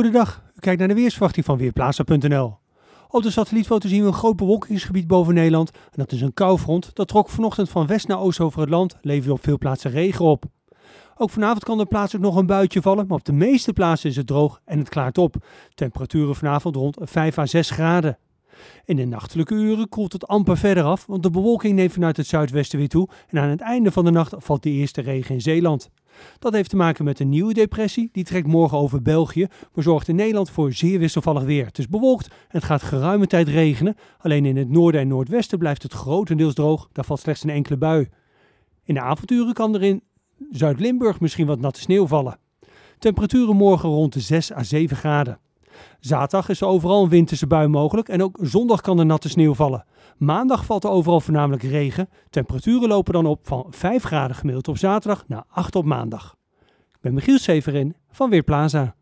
Goedendag, u kijkt naar de weersverwachting van Weerplaza.nl. Op de satellietfoto zien we een groot bewolkingsgebied boven Nederland en dat is een koufront dat trok vanochtend van west naar oost over het land, Levert op veel plaatsen regen op. Ook vanavond kan er plaatselijk nog een buitje vallen, maar op de meeste plaatsen is het droog en het klaart op. Temperaturen vanavond rond 5 à 6 graden. In de nachtelijke uren koelt het amper verder af, want de bewolking neemt vanuit het zuidwesten weer toe en aan het einde van de nacht valt de eerste regen in Zeeland. Dat heeft te maken met een nieuwe depressie, die trekt morgen over België, maar zorgt in Nederland voor zeer wisselvallig weer. Het is bewolkt en het gaat geruime tijd regenen, alleen in het noorden en noordwesten blijft het grotendeels droog, daar valt slechts een enkele bui. In de avonduren kan er in Zuid-Limburg misschien wat natte sneeuw vallen. Temperaturen morgen rond de 6 à 7 graden. Zaterdag is er overal een winterse bui mogelijk en ook zondag kan er natte sneeuw vallen. Maandag valt er overal voornamelijk regen. Temperaturen lopen dan op van 5 graden gemiddeld op zaterdag naar 8 op maandag. Ik ben Michiel Severin van Weerplaza.